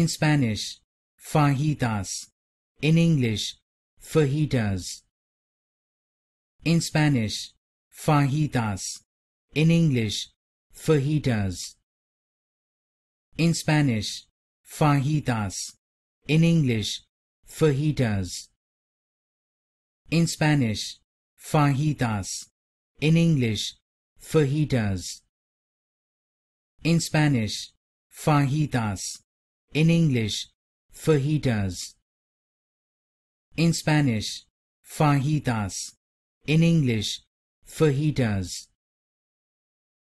In Spanish, fajitas. In English, fajitas. In Spanish, fajitas. In English, fajitas. In Spanish, fajitas. In English, fajitas. In Spanish, fajitas. In English, fajitas. In Spanish, fajitas. In English, fajitas. In Spanish, fajitas. In English, fajitas.